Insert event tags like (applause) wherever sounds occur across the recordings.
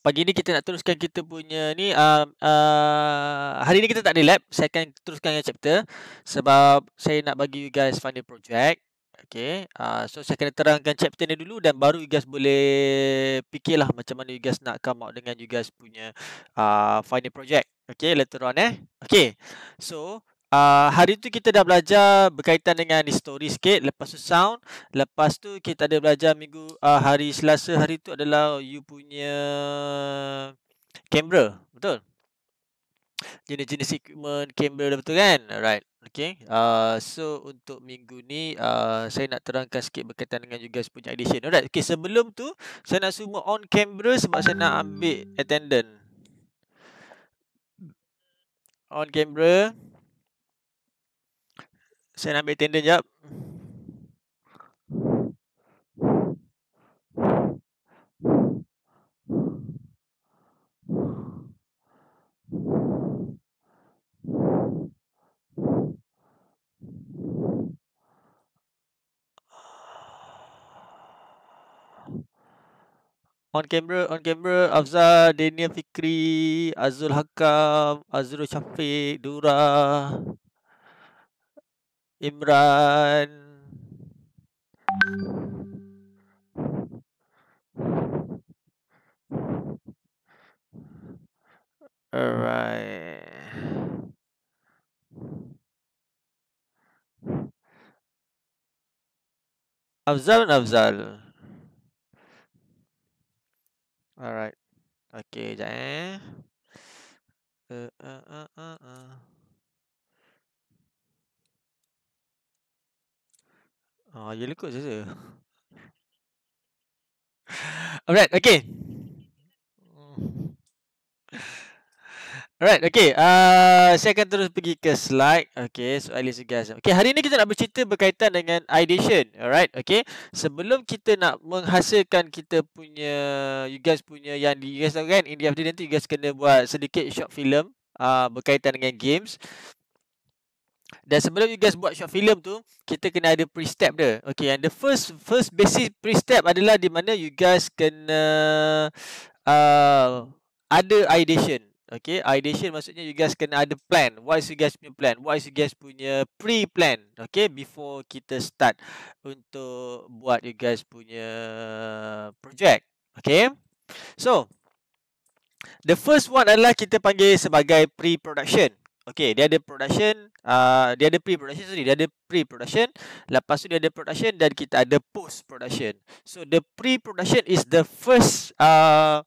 pagi ni kita nak teruskan kita punya ni uh, uh, hari ni kita tak ada lab saya akan teruskan yang chapter sebab saya nak bagi you guys final project okay uh, so saya kena terangkan chapter ni dulu dan baru you guys boleh fikirlah macam mana you guys nak come out dengan you guys punya uh, final project okay later on eh okay so uh, Ah, hari tu kita dah belajar berkaitan dengan history sikit lepas tu sound lepas tu kita ada belajar minggu uh, hari Selasa hari tu adalah you punya camera betul jenis-jenis equipment kamera betul kan alright okey uh, ah, so untuk minggu ni uh, saya nak terangkan sikit berkaitan dengan you guys punya edition alright okey sebelum tu saya nak semua on camera sebab saya nak ambil attendant on camera saya nak ambil tender jap. On camera, on camera, Afzal, Daniel Fikri, Azul Hakam, Azrul Syafiq, Dura. Imran. Alright. Afzal dan Afzal. Alright. Okay, jap eh. Uh, uh, uh, uh, uh. Ah, uh, yellow coat saja. Alright, okay. Alright, okay. Uh, saya akan terus pergi ke slide. Okay, so at least guys. Okay, hari ni kita nak bercerita berkaitan dengan ideation. Alright, okay. Sebelum kita nak menghasilkan kita punya, you guys punya yang di you guys tahu kan, in the afternoon nanti you guys kena buat sedikit short film uh, berkaitan dengan games. Dan sebelum you guys buat short film tu, kita kena ada pre-step dia. Okay, and the first first basic pre-step adalah di mana you guys kena uh, ada ideation. Okay, ideation maksudnya you guys kena ada plan. What is you guys punya plan? What is you guys punya pre-plan? Okay, before kita start untuk buat you guys punya project. Okay, so the first one adalah kita panggil sebagai pre-production. Okay, dia ada production, uh, dia ada pre-production sorry, dia ada pre-production. Lepas tu dia ada production dan kita ada post-production. So the pre-production is the first uh,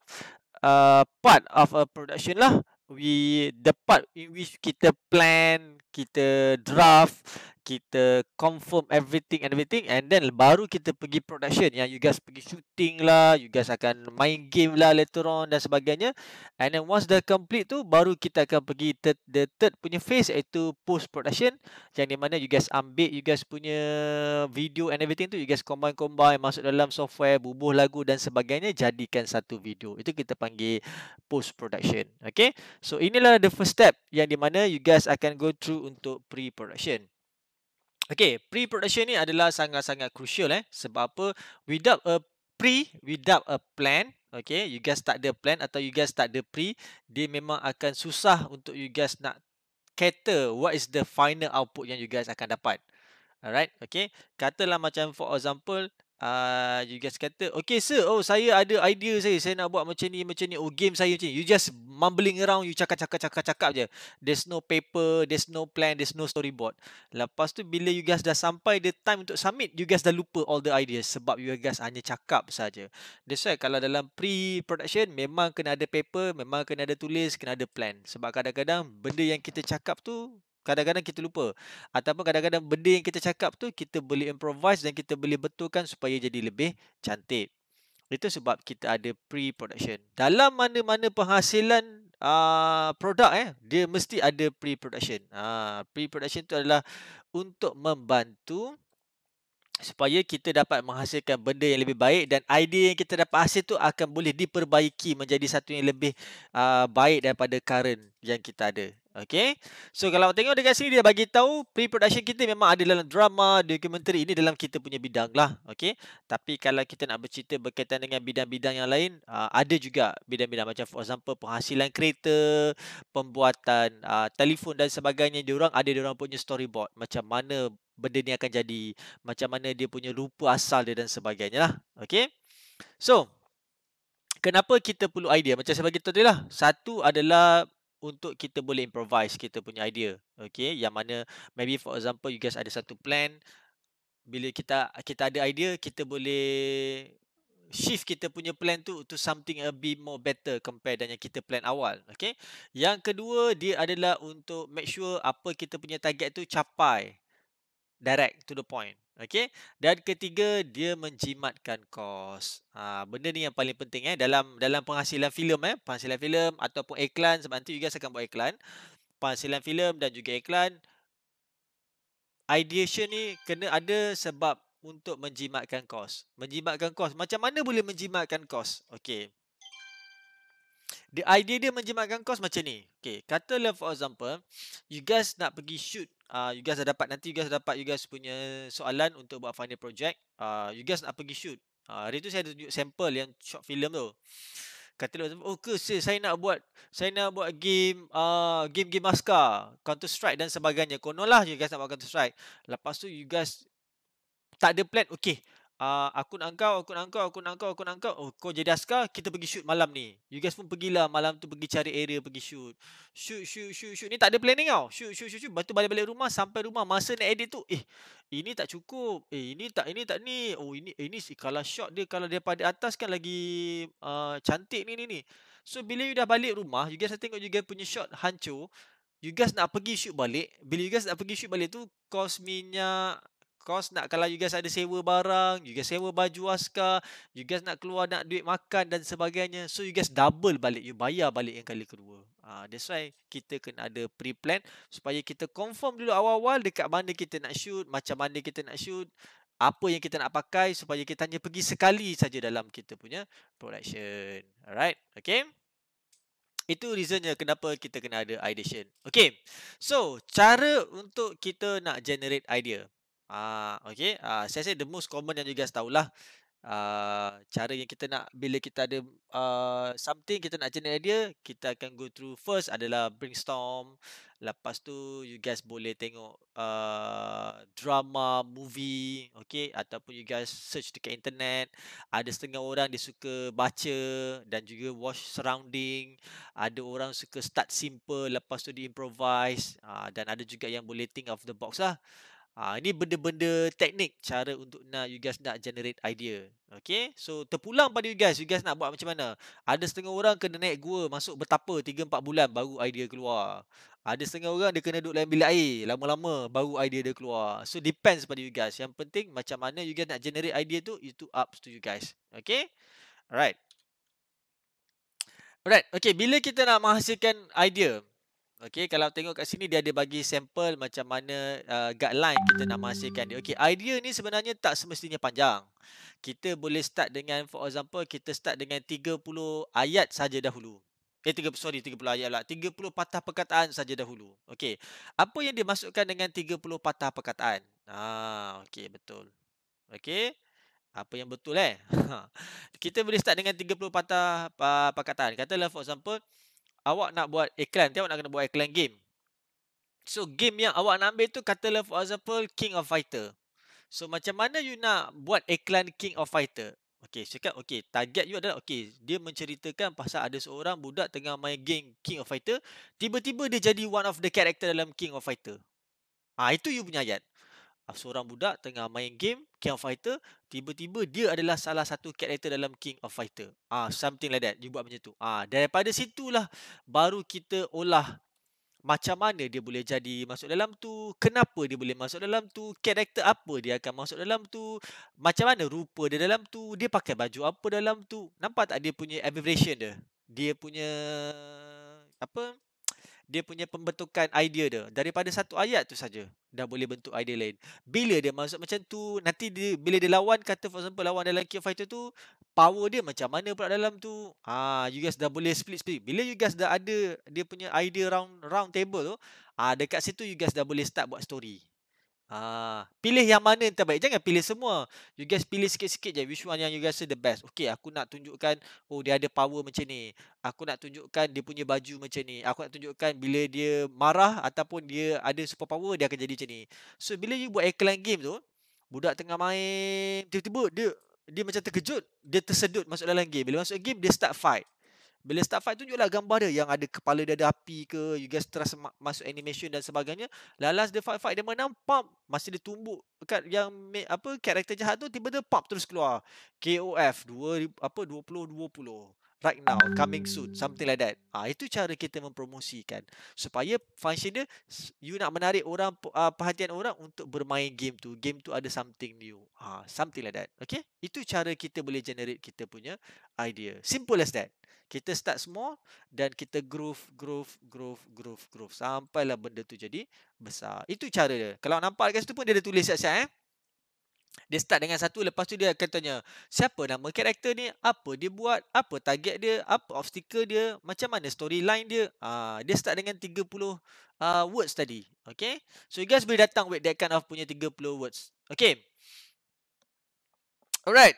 uh, part of a production lah. We the part in which kita plan, kita draft, kita confirm everything and everything and then baru kita pergi production yang you guys pergi shooting lah, you guys akan main game lah later on dan sebagainya. And then once dah complete tu baru kita akan pergi third, the third punya phase iaitu post production yang di mana you guys ambil you guys punya video and everything tu you guys combine-combine masuk dalam software, bubuh lagu dan sebagainya jadikan satu video. Itu kita panggil post production. Okay. So inilah the first step yang di mana you guys akan go through untuk pre-production. Okay, pre-production ni adalah sangat-sangat crucial eh. Sebab apa? Without a pre, without a plan, okay, you guys tak ada plan atau you guys tak ada pre, dia memang akan susah untuk you guys nak cater what is the final output yang you guys akan dapat. Alright, okay. Katalah macam for example, Uh, you just kata Okay sir Oh saya ada idea saya Saya nak buat macam ni Macam ni Oh game saya macam ni You just mumbling around You cakap-cakap-cakap-cakap je There's no paper There's no plan There's no storyboard Lepas tu Bila you guys dah sampai The time untuk submit You guys dah lupa all the ideas Sebab you guys hanya cakap saja. That's why Kalau dalam pre-production Memang kena ada paper Memang kena ada tulis Kena ada plan Sebab kadang-kadang Benda yang kita cakap tu Kadang-kadang kita lupa ataupun kadang-kadang benda yang kita cakap tu kita boleh improvise dan kita boleh betulkan supaya jadi lebih cantik. Itu sebab kita ada pre-production. Dalam mana-mana penghasilan uh, produk eh dia mesti ada pre-production. Uh, pre-production tu adalah untuk membantu supaya kita dapat menghasilkan benda yang lebih baik dan idea yang kita dapat hasil tu akan boleh diperbaiki menjadi satu yang lebih uh, baik daripada current yang kita ada. Okay. So kalau tengok dekat sini dia bagi tahu pre-production kita memang ada dalam drama, dokumentari ini dalam kita punya bidang lah. Okay. Tapi kalau kita nak bercerita berkaitan dengan bidang-bidang yang lain, uh, ada juga bidang-bidang macam for example penghasilan kereta, pembuatan uh, telefon dan sebagainya. Orang ada orang punya storyboard macam mana benda ni akan jadi, macam mana dia punya rupa asal dia dan sebagainya lah. Okay. So, Kenapa kita perlu idea? Macam saya bagi tadi lah. Satu adalah untuk kita boleh improvise kita punya idea. Okay, yang mana maybe for example you guys ada satu plan. Bila kita kita ada idea, kita boleh shift kita punya plan tu to something a bit more better compared dengan yang kita plan awal. Okay, yang kedua dia adalah untuk make sure apa kita punya target tu capai direct to the point. Okey. Dan ketiga dia menjimatkan kos. Ha, benda ni yang paling penting eh dalam dalam penghasilan filem eh, penghasilan filem ataupun iklan sebab nanti juga saya akan buat iklan. Penghasilan filem dan juga iklan ideation ni kena ada sebab untuk menjimatkan kos. Menjimatkan kos. Macam mana boleh menjimatkan kos? Okey. The idea dia menjimatkan kos macam ni. Okay. Katalah for example, you guys nak pergi shoot uh, you guys dah dapat nanti you guys dah dapat you guys punya soalan untuk buat final project uh, you guys nak pergi shoot uh, hari tu saya ada tunjuk sample yang short film tu kata dia oh ke sir, saya nak buat saya nak buat game uh, game game maska, counter strike dan sebagainya konolah you guys nak buat counter strike lepas tu you guys tak ada plan okey uh, aku nak engkau, aku nak engkau, aku nak engkau, aku nak engkau. Oh, kau jadi askar, kita pergi shoot malam ni. You guys pun pergilah malam tu pergi cari area pergi shoot. Shoot, shoot, shoot, shoot. Ni tak ada planning tau. Shoot, shoot, shoot, shoot. Lepas balik-balik rumah, sampai rumah. Masa nak edit tu, eh, ini tak cukup. Eh, ini tak, ini tak ni. Oh, ini, eh, ini si, kalau shot dia, kalau dia pada atas kan lagi uh, cantik ni, ni, ni. So, bila you dah balik rumah, you guys saya tengok juga punya shot hancur. You guys nak pergi shoot balik. Bila you guys nak pergi shoot balik tu, kos minyak, course nak kalau you guys ada sewa barang, you guys sewa baju askar, you guys nak keluar nak duit makan dan sebagainya. So you guys double balik, you bayar balik yang kali kedua. Ah uh, that's why kita kena ada pre-plan supaya kita confirm dulu awal-awal dekat mana kita nak shoot, macam mana kita nak shoot, apa yang kita nak pakai supaya kita hanya pergi sekali saja dalam kita punya production. Alright, okay. Itu reasonnya kenapa kita kena ada ideation. Okay, so cara untuk kita nak generate idea. Ah, okay. Ah, saya rasa the most common yang you guys tahulah. Ah, cara yang kita nak, bila kita ada ah, something kita nak generate idea, kita akan go through first adalah brainstorm. Lepas tu, you guys boleh tengok ah, drama, movie. Okay. Ataupun you guys search dekat internet. Ada setengah orang dia suka baca dan juga watch surrounding. Ada orang suka start simple. Lepas tu, dia improvise. Ah, dan ada juga yang boleh think of the box lah. Ha, ini benda-benda teknik cara untuk nak you guys nak generate idea. Okay. So, terpulang pada you guys. You guys nak buat macam mana? Ada setengah orang kena naik gua masuk betapa 3-4 bulan baru idea keluar. Ada setengah orang dia kena duduk dalam bilik air lama-lama baru idea dia keluar. So, depends pada you guys. Yang penting macam mana you guys nak generate idea tu, itu up to you guys. Okay. Alright. Alright. Okay. Bila kita nak menghasilkan idea, Okey, kalau tengok kat sini dia ada bagi sampel macam mana uh, guideline kita nak masukkan. dia. Okey, idea ni sebenarnya tak semestinya panjang. Kita boleh start dengan for example kita start dengan 30 ayat saja dahulu. Eh tiga, sorry 30 ayat lah. pula. 30 patah perkataan saja dahulu. Okey. Apa yang dimasukkan dengan 30 patah perkataan? Ha, ah, okey betul. Okey. Apa yang betul eh? (laughs) kita boleh start dengan 30 patah uh, perkataan. Katalah for example awak nak buat iklan, dia awak nak kena buat iklan game. So game yang awak nak ambil tu katalah for example King of Fighter. So macam mana you nak buat iklan King of Fighter? Okay, saya cakap okay, target you adalah okay, dia menceritakan pasal ada seorang budak tengah main game King of Fighter, tiba-tiba dia jadi one of the character dalam King of Fighter. Ah ha, itu you punya ayat. Ah, seorang budak tengah main game King of Fighter tiba-tiba dia adalah salah satu karakter dalam King of Fighter ah something like that dia buat macam tu ah daripada situlah baru kita olah macam mana dia boleh jadi masuk dalam tu kenapa dia boleh masuk dalam tu karakter apa dia akan masuk dalam tu macam mana rupa dia dalam tu dia pakai baju apa dalam tu nampak tak dia punya abbreviation dia dia punya apa dia punya pembentukan idea dia daripada satu ayat tu saja dah boleh bentuk idea lain bila dia masuk macam tu nanti dia bila dia lawan kata for example lawan dalam king fighter tu power dia macam mana pula dalam tu ah you guys dah boleh split split bila you guys dah ada dia punya idea round round table tu ah dekat situ you guys dah boleh start buat story Ah, pilih yang mana yang terbaik. Jangan pilih semua. You guys pilih sikit-sikit je which one yang you guys say the best. Okay, aku nak tunjukkan oh dia ada power macam ni. Aku nak tunjukkan dia punya baju macam ni. Aku nak tunjukkan bila dia marah ataupun dia ada super power dia akan jadi macam ni. So bila you buat airline game tu, budak tengah main, tiba-tiba dia dia macam terkejut, dia tersedut masuk dalam game. Bila masuk game dia start fight. Bila start fight tunjuklah gambar dia yang ada kepala dia ada api ke, you guys trust ma- masuk animation dan sebagainya. Lalas dia fight fight dia menang, pump, masa dia tumbuk kat yang apa karakter jahat tu tiba-tiba pump terus keluar. KOF 2 apa 2020. 20 right now, coming soon, something like that. Ah, itu cara kita mempromosikan supaya function dia you nak menarik orang uh, perhatian orang untuk bermain game tu. Game tu ada something new. Ah, something like that. Okay? Itu cara kita boleh generate kita punya idea. Simple as that. Kita start small dan kita groove, groove, groove, groove, groove. Sampailah benda tu jadi besar. Itu cara dia. Kalau nampak kat situ pun dia ada tulis siap-siap eh. Dia start dengan satu lepas tu dia akan tanya siapa nama karakter ni, apa dia buat, apa target dia, apa obstacle dia, macam mana storyline dia. Uh, dia start dengan 30 uh, ah, words tadi. Okay. So you guys boleh datang with that kind of punya 30 words. Okay. Alright.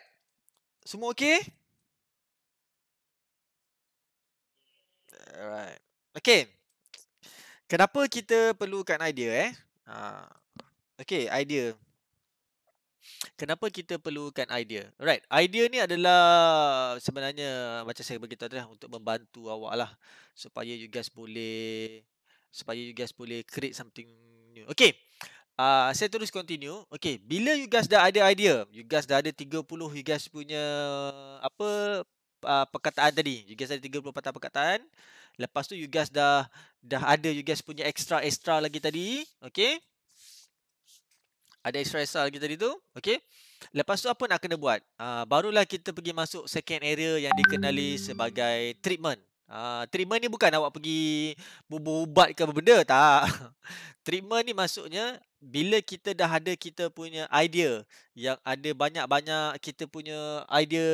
Semua okay? Alright. Okay. Kenapa kita perlukan idea eh? Uh, okay, idea kenapa kita perlukan idea? Right, idea ni adalah sebenarnya macam saya beritahu tadi lah, untuk membantu awak lah supaya you guys boleh supaya you guys boleh create something new. Okay, Uh, saya terus continue. Okay, bila you guys dah ada idea, you guys dah ada 30, you guys punya apa uh, perkataan tadi. You guys ada 30 patah perkataan. Lepas tu you guys dah dah ada you guys punya extra-extra lagi tadi. Okay ada extra extra lagi tadi tu okey lepas tu apa nak kena buat uh, barulah kita pergi masuk second area yang dikenali sebagai treatment uh, treatment ni bukan awak pergi bubu ubat ke apa benda tak (laughs) Treatment ni maksudnya bila kita dah ada kita punya idea yang ada banyak-banyak kita punya idea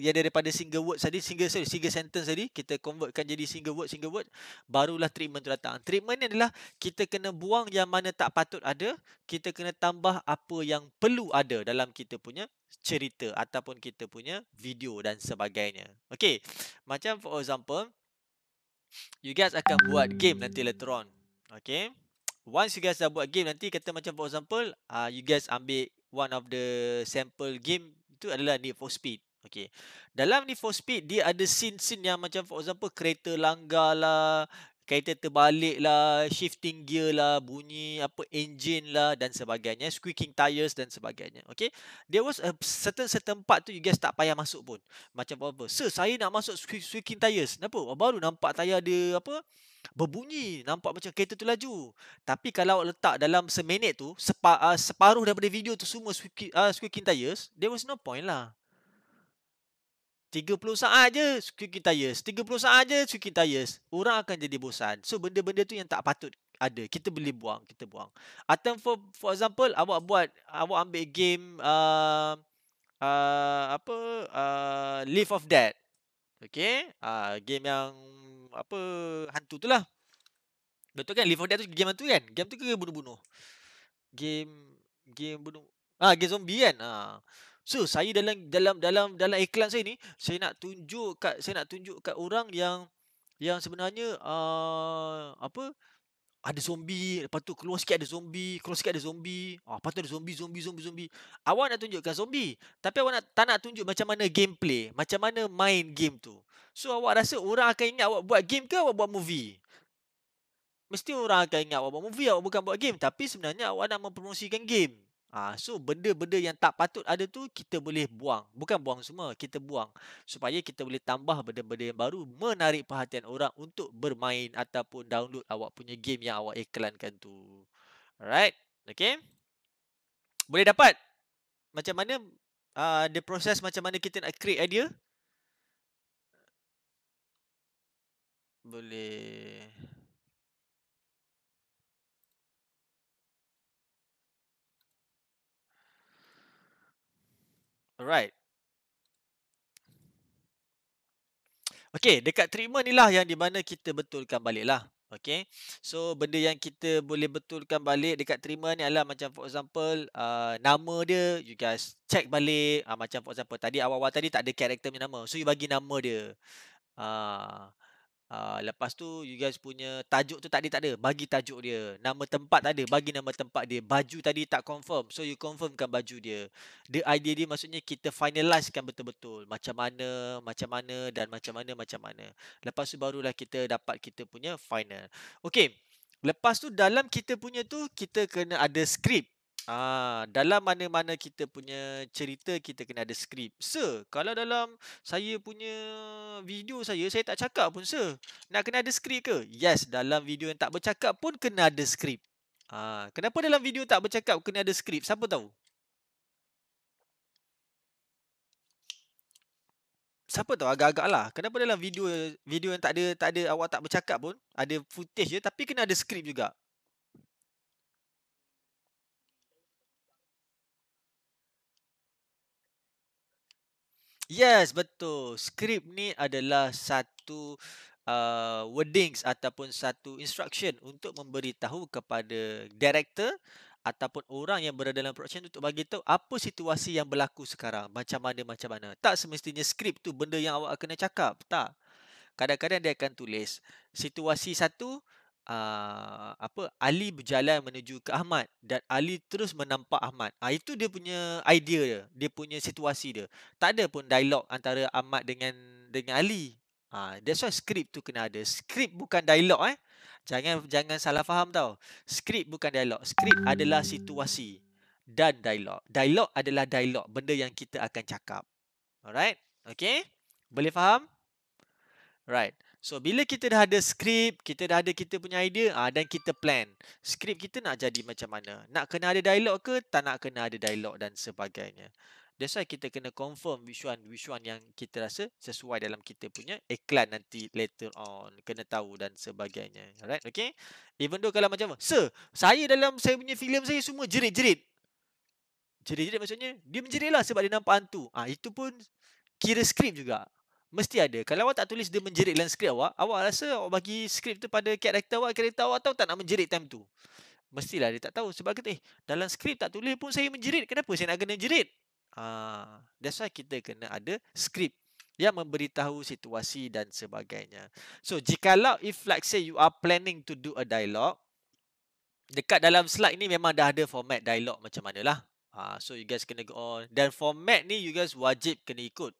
yang daripada single word tadi single sorry, single sentence tadi kita convertkan jadi single word single word barulah treatment tu datang. Treatment ni adalah kita kena buang yang mana tak patut ada, kita kena tambah apa yang perlu ada dalam kita punya cerita ataupun kita punya video dan sebagainya. Okey, macam for example you guys akan buat game nanti later on. Okey. Once you guys dah buat game nanti kata macam for example uh, You guys ambil one of the sample game Itu adalah Need for Speed Okay Dalam Need for Speed dia ada scene-scene yang macam for example Kereta langgar lah kereta terbalik lah, shifting gear lah, bunyi apa engine lah dan sebagainya, squeaking tires dan sebagainya. Okay, there was a certain certain part tu you guys tak payah masuk pun. Macam apa? Sir, saya nak masuk squeaking tires. Kenapa? Baru nampak tayar dia apa? berbunyi nampak macam kereta tu laju tapi kalau awak letak dalam seminit tu ah, separuh daripada video tu semua ah, squeaking, uh, squeaking tires there was no point lah 30 saat je squeaky tires. 30 saat je squeaky tires. Orang akan jadi bosan. So benda-benda tu yang tak patut ada. Kita boleh buang. Kita buang. Atau for, for example, awak buat, awak ambil game, uh, uh, apa, uh, Leaf of Dead. Okay. Uh, game yang, apa, hantu tu lah. Betul kan? Leaf of Dead tu game hantu kan? Game tu ke bunuh-bunuh? Game, game bunuh, ah, game zombie kan? Ah. Uh. So saya dalam dalam dalam dalam iklan saya ni saya nak tunjuk kat saya nak tunjuk kat orang yang yang sebenarnya uh, apa ada zombie lepas tu keluar sikit ada zombie keluar sikit ada zombie ah uh, lepas ada zombie zombie zombie zombie awak nak tunjukkan zombie tapi awak nak tak nak tunjuk macam mana gameplay macam mana main game tu so awak rasa orang akan ingat awak buat game ke awak buat movie mesti orang akan ingat awak buat movie awak bukan buat game tapi sebenarnya awak nak mempromosikan game Ah ha, so benda-benda yang tak patut ada tu kita boleh buang. Bukan buang semua, kita buang supaya kita boleh tambah benda-benda yang baru menarik perhatian orang untuk bermain ataupun download awak punya game yang awak iklankan tu. Alright? Okay? Boleh dapat? Macam mana uh, ha, the process macam mana kita nak create idea? Boleh. All right. Okay, dekat treatment ni lah yang di mana kita betulkan balik lah. Okay, so benda yang kita boleh betulkan balik dekat treatment ni adalah macam for example uh, Nama dia, you guys check balik uh, Macam for example, tadi awal-awal tadi tak ada character punya nama So you bagi nama dia uh, Ah, lepas tu you guys punya tajuk tu tadi tak ada. Bagi tajuk dia. Nama tempat tak ada. Bagi nama tempat dia. Baju tadi tak confirm. So you confirmkan baju dia. The idea dia maksudnya kita finalizekan betul-betul. Macam mana, macam mana dan macam mana, macam mana. Lepas tu barulah kita dapat kita punya final. Okay. Lepas tu dalam kita punya tu kita kena ada script. Ah, dalam mana-mana kita punya cerita kita kena ada skrip. Sir, kalau dalam saya punya video saya saya tak cakap pun sir. Nak kena ada skrip ke? Yes, dalam video yang tak bercakap pun kena ada skrip. Ah, kenapa dalam video tak bercakap kena ada skrip? Siapa tahu? Siapa tahu agak-agak lah. Kenapa dalam video video yang tak ada tak ada awak tak bercakap pun ada footage je tapi kena ada skrip juga. Yes, betul. Skrip ni adalah satu uh, wordings ataupun satu instruction untuk memberitahu kepada director ataupun orang yang berada dalam production untuk bagi tahu apa situasi yang berlaku sekarang, macam mana macam mana. Tak semestinya skrip tu benda yang awak kena cakap, tak. Kadang-kadang dia akan tulis situasi satu, Ah, apa Ali berjalan menuju ke Ahmad dan Ali terus menampak Ahmad. Ah ha, itu dia punya idea dia, dia punya situasi dia. Tak ada pun dialog antara Ahmad dengan dengan Ali. Ah ha, that's why skrip tu kena ada. Skrip bukan dialog eh. Jangan jangan salah faham tau. Skrip bukan dialog. Skrip adalah situasi dan dialog. Dialog adalah dialog, benda yang kita akan cakap. Alright? Okay? Boleh faham? Right. So bila kita dah ada skrip, kita dah ada kita punya idea ah dan kita plan. Skrip kita nak jadi macam mana? Nak kena ada dialog ke tak nak kena ada dialog dan sebagainya. That's why kita kena confirm which one which one yang kita rasa sesuai dalam kita punya iklan nanti later on kena tahu dan sebagainya. Alright? Okay? Even though kalau macam apa? Sir, saya dalam saya punya filem saya semua jerit-jerit. Jerit-jerit maksudnya dia menjerit lah sebab dia nampak hantu. Ah itu pun kira skrip juga. Mesti ada. Kalau awak tak tulis dia menjerit dalam skrip awak, awak rasa awak bagi skrip tu pada karakter awak, karakter awak tahu tak nak menjerit time tu. Mestilah dia tak tahu. Sebab kata, eh, dalam skrip tak tulis pun saya menjerit. Kenapa saya nak kena jerit? Ah, that's why kita kena ada skrip yang memberitahu situasi dan sebagainya. So, jika jikalau if like say you are planning to do a dialogue, dekat dalam slide ni memang dah ada format dialogue macam mana lah. Ah, so, you guys kena go on. Dan format ni you guys wajib kena ikut.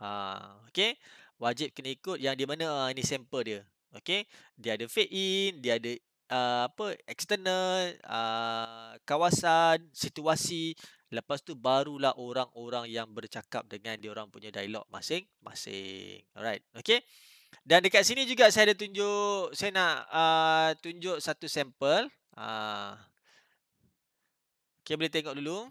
Ah, okay. Wajib kena ikut yang di mana ah, ini sampel dia. Okay. Dia ada fade in, dia ada ah, apa external, ah, kawasan, situasi. Lepas tu barulah orang-orang yang bercakap dengan dia orang punya dialog masing-masing. Alright. Okay. Dan dekat sini juga saya ada tunjuk, saya nak ah, tunjuk satu sampel. Ah, okay, boleh tengok dulu.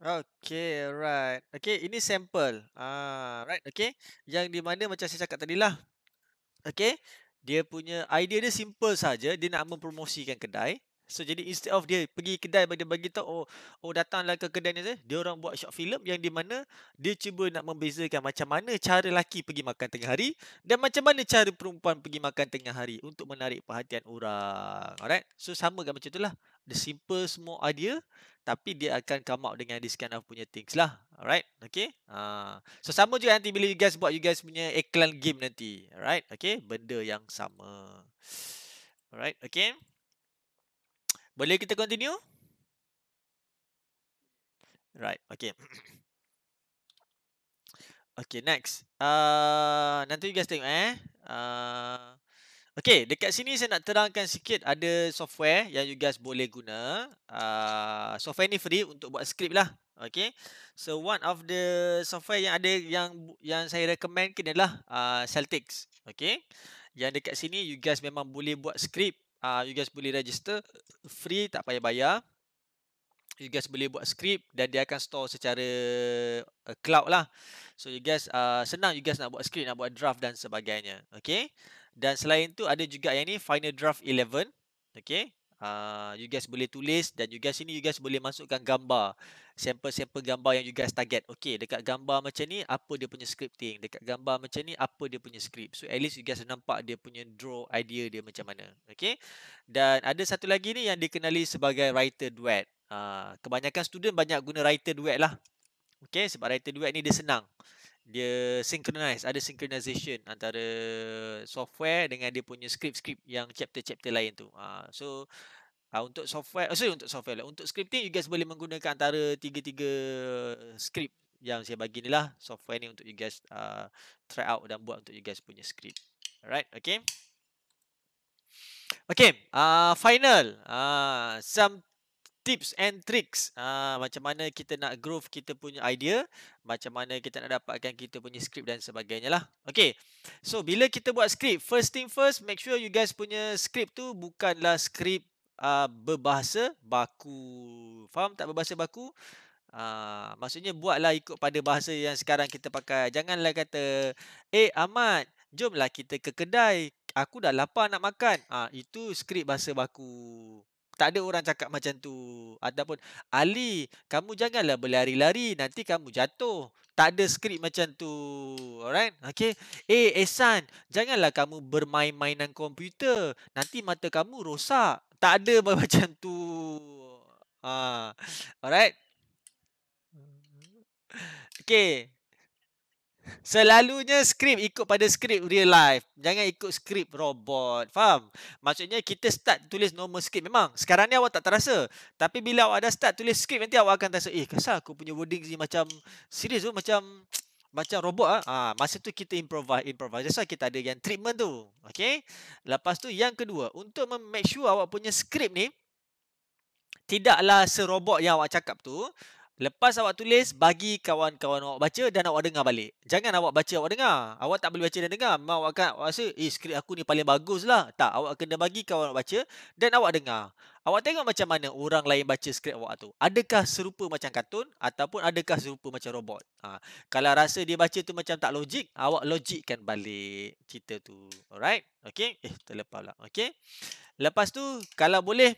Okay, right. Okay, ini sampel. Ah, right. Okay, yang di mana macam saya cakap tadi lah. Okay, dia punya idea dia simple saja. Dia nak mempromosikan kedai. So jadi instead of dia pergi kedai bagi bagi tahu oh oh datanglah ke kedai ni dia orang buat short film yang di mana dia cuba nak membezakan macam mana cara lelaki pergi makan tengah hari dan macam mana cara perempuan pergi makan tengah hari untuk menarik perhatian orang. Alright. So sama kan macam itulah. The simple semua idea tapi dia akan come up dengan this kind of punya things lah. Alright. Okay. Uh, so sama juga nanti bila you guys buat you guys punya iklan game nanti. Alright. Okay. Benda yang sama. Alright. Okay. Boleh kita continue? Right, okay. (coughs) Okay, next. Uh, nanti you guys tengok eh. Uh, okay, dekat sini saya nak terangkan sikit ada software yang you guys boleh guna. Uh, software ni free untuk buat skrip lah. Okay. So, one of the software yang ada yang yang saya recommend ke adalah uh, Celtics. Okay. Yang dekat sini you guys memang boleh buat skrip uh, you guys boleh register free tak payah bayar you guys boleh buat script dan dia akan store secara uh, cloud lah so you guys uh, senang you guys nak buat script nak buat draft dan sebagainya okay. dan selain tu ada juga yang ni final draft 11 okay uh, you guys boleh tulis dan you guys sini you guys boleh masukkan gambar sampel-sampel gambar yang you guys target okey dekat gambar macam ni apa dia punya scripting dekat gambar macam ni apa dia punya script so at least you guys nampak dia punya draw idea dia macam mana okey dan ada satu lagi ni yang dikenali sebagai writer duet uh, kebanyakan student banyak guna writer duet lah okey sebab writer duet ni dia senang dia synchronize ada synchronization antara software dengan dia punya script-script yang chapter-chapter lain tu uh, so uh, untuk software oh sorry untuk software lah untuk scripting you guys boleh menggunakan antara tiga-tiga script yang saya bagi ni lah software ni untuk you guys uh, try out dan buat untuk you guys punya script alright okay okay uh, final uh, some tips and tricks uh, macam mana kita nak groove kita punya idea macam mana kita nak dapatkan kita punya skrip dan sebagainya lah okay so bila kita buat skrip, first thing first make sure you guys punya skrip tu bukanlah skrip uh, ah, berbahasa baku faham tak berbahasa baku Uh, maksudnya buatlah ikut pada bahasa yang sekarang kita pakai Janganlah kata Eh Ahmad Jomlah kita ke kedai Aku dah lapar nak makan uh, Itu skrip bahasa baku tak ada orang cakap macam tu ataupun Ali kamu janganlah berlari-lari nanti kamu jatuh tak ada skrip macam tu alright okay. eh Ehsan janganlah kamu bermain-mainan komputer nanti mata kamu rosak tak ada (laughs) macam tu ha alright hmm. okay. Selalunya skrip ikut pada skrip real life. Jangan ikut skrip robot. Faham? Maksudnya kita start tulis normal skrip memang. Sekarang ni awak tak terasa. Tapi bila awak dah start tulis skrip nanti awak akan terasa, eh kenapa aku punya wording ni macam serius tu macam macam robot ah. Ha, masa tu kita improvise, improvise. That's kita ada yang treatment tu. Okay? Lepas tu yang kedua, untuk make sure awak punya skrip ni tidaklah serobot yang awak cakap tu, Lepas awak tulis, bagi kawan-kawan awak baca dan awak dengar balik. Jangan awak baca, awak dengar. Awak tak boleh baca dan dengar. Memang awak akan awak rasa, eh skrip aku ni paling bagus lah. Tak, awak kena bagi kawan awak baca dan awak dengar. Awak tengok macam mana orang lain baca skrip awak tu. Adakah serupa macam kartun ataupun adakah serupa macam robot? Ha. Kalau rasa dia baca tu macam tak logik, awak logikkan balik cerita tu. Alright? Okay? Eh, terlepas lah. Okay? Lepas tu, kalau boleh,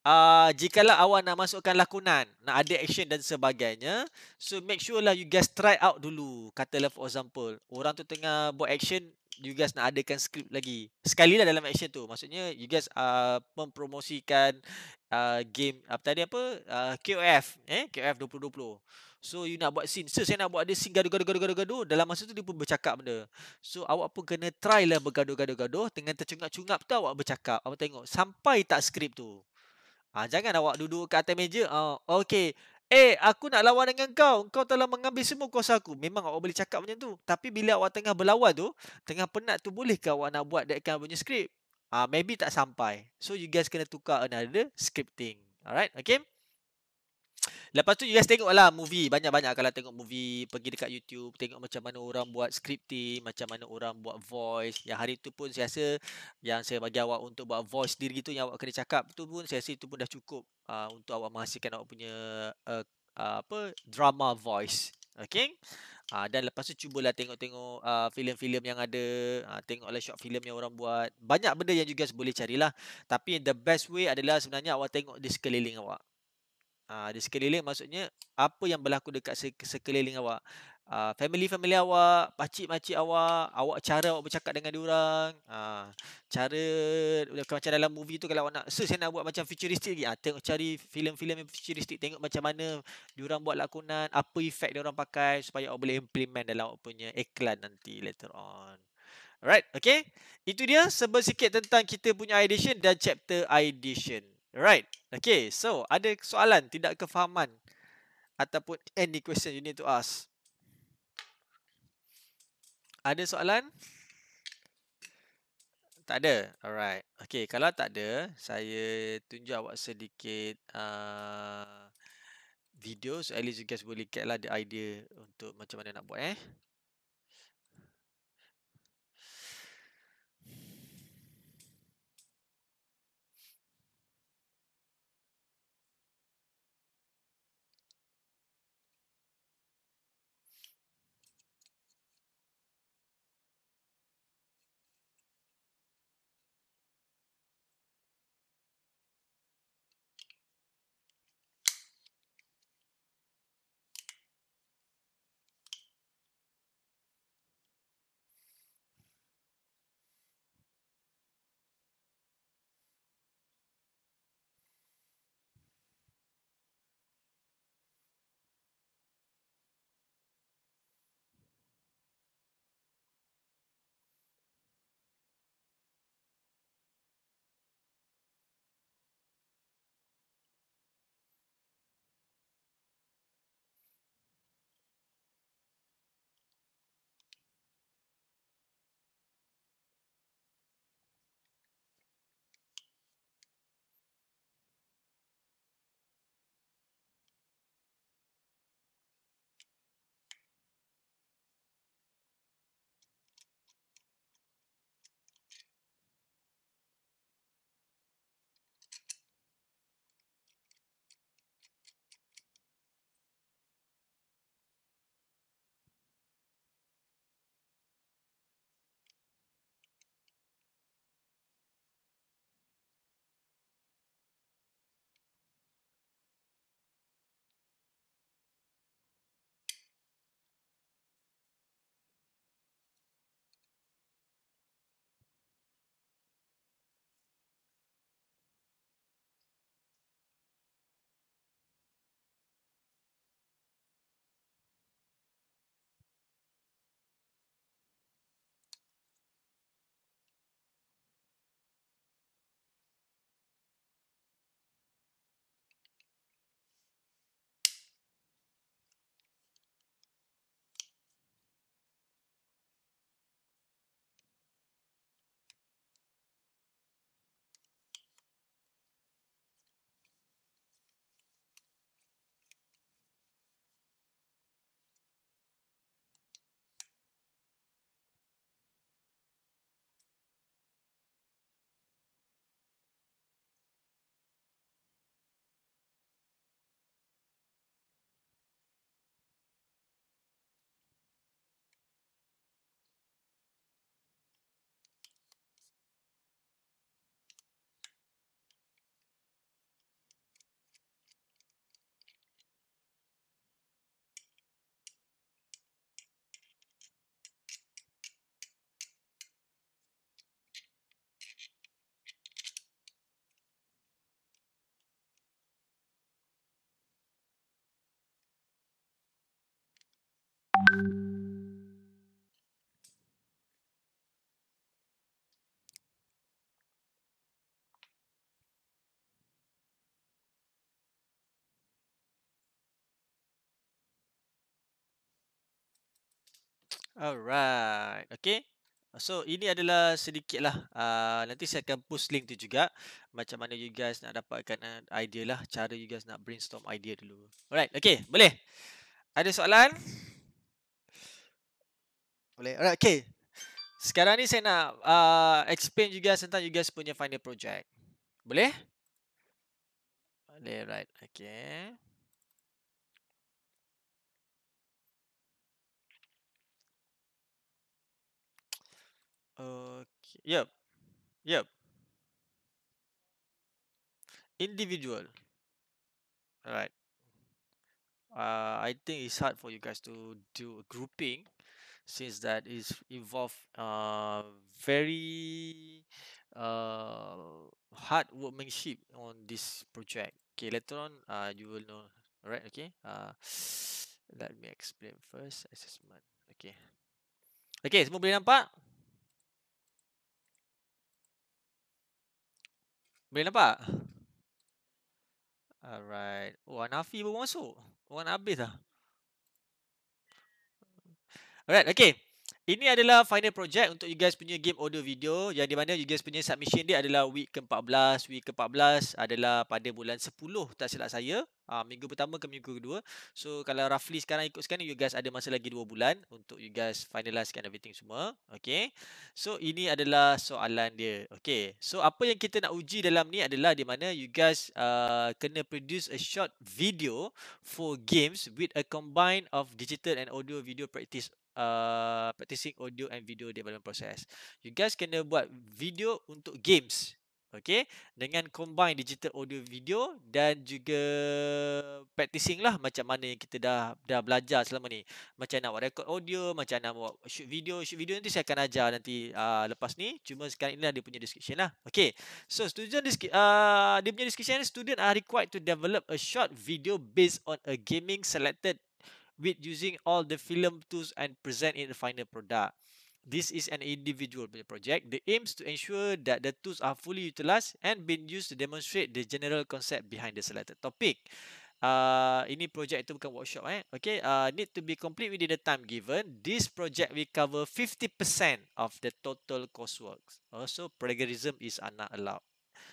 Uh, jikalau awak nak masukkan lakonan Nak ada action dan sebagainya So make sure lah you guys try out dulu Katalah for example Orang tu tengah buat action You guys nak adakan skrip lagi Sekali lah dalam action tu Maksudnya you guys uh, mempromosikan uh, Game apa tadi apa uh, KOF eh? KOF 2020 So you nak buat scene So saya nak buat ada scene gaduh-gaduh-gaduh-gaduh Dalam masa tu dia pun bercakap benda So awak pun kena try lah bergaduh-gaduh-gaduh Dengan tercungap-cungap tu awak bercakap Awak tengok sampai tak skrip tu Ah ha, jangan awak duduk kat atas meja. Ah oh, okey. Eh, aku nak lawan dengan kau. Kau telah mengambil semua kuasa aku. Memang awak boleh cakap macam tu. Tapi bila awak tengah berlawan tu, tengah penat tu boleh ke awak nak buat dekat kind punya script? Ah maybe tak sampai. So you guys kena tukar another scripting. Alright, okay? Lepas tu you guys tengok lah movie Banyak-banyak kalau tengok movie Pergi dekat YouTube Tengok macam mana orang buat scripting Macam mana orang buat voice Yang hari tu pun saya rasa Yang saya bagi awak untuk buat voice diri tu Yang awak kena cakap tu pun saya rasa itu pun dah cukup uh, Untuk awak menghasilkan awak punya uh, uh, apa Drama voice Okay uh, Dan lepas tu cubalah tengok-tengok uh, filem-filem yang ada uh, Tengoklah short filem yang orang buat Banyak benda yang juga guys boleh carilah Tapi the best way adalah sebenarnya awak tengok di sekeliling awak Uh, di sekeliling maksudnya apa yang berlaku dekat sekeliling awak. Uh, family-family awak, pakcik-makcik awak, awak cara awak bercakap dengan diorang. Uh, ah, cara macam dalam movie tu kalau awak nak search saya nak buat macam futuristik lagi. Uh, tengok cari filem-filem yang futuristik. Tengok macam mana diorang buat lakonan, apa efek diorang pakai supaya awak boleh implement dalam awak punya iklan nanti later on. Alright, okay. Itu dia sebesikit tentang kita punya ideation dan chapter ideation. Alright. Okay. So, ada soalan tidak kefahaman ataupun any question you need to ask? Ada soalan? Tak ada. Alright. Okay. Kalau tak ada, saya tunjuk awak sedikit uh, video. So, at least you guys boleh get lah the idea untuk macam mana nak buat eh. Alright, okay. So ini adalah sedikit lah. Uh, ah, nanti saya akan post link tu juga. Macam mana you guys nak dapatkan ah, idea lah. Cara you guys nak brainstorm idea dulu. Alright, okay. Boleh? Ada soalan? Boleh? Alright, okay. Sekarang ni saya nak uh, explain juga tentang you guys punya final project. Boleh? Boleh, right. Okay. Okay. Yep. Yep. Individual. Alright. Uh, I think it's hard for you guys to do a grouping since that is involve uh, very uh, hard workmanship on this project. Okay, later on uh, you will know. Alright, okay. Uh, (sighs) let me explain first assessment. Okay. Okay, semua boleh nampak? Boleh nampak? Alright. Oh, Anafi pun masuk. Orang habis lah. Alright, okay. Ini adalah final project untuk you guys punya game audio video yang di mana you guys punya submission dia adalah week ke-14. Week ke-14 adalah pada bulan 10 tak silap saya. Ha, minggu pertama ke minggu kedua. So kalau roughly sekarang ikut sekarang you guys ada masa lagi 2 bulan untuk you guys finalizekan everything semua. Okay. So ini adalah soalan dia. Okay. So apa yang kita nak uji dalam ni adalah di mana you guys uh, kena produce a short video for games with a combine of digital and audio video practice uh, practicing audio and video development process. You guys kena buat video untuk games. Okay. Dengan combine digital audio video dan juga practicing lah macam mana yang kita dah dah belajar selama ni. Macam nak buat record audio, macam nak buat shoot video. Shoot video nanti saya akan ajar nanti uh, lepas ni. Cuma sekarang ini dia punya description lah. Okay. So, student uh, dia punya description student are required to develop a short video based on a gaming selected with using all the film tools and present in the final product. This is an individual project. The aims to ensure that the tools are fully utilized and been used to demonstrate the general concept behind the selected topic. Uh, ini project itu bukan workshop eh. Okay, uh, need to be complete within the time given. This project will cover 50% of the total coursework. Also, plagiarism is not allowed.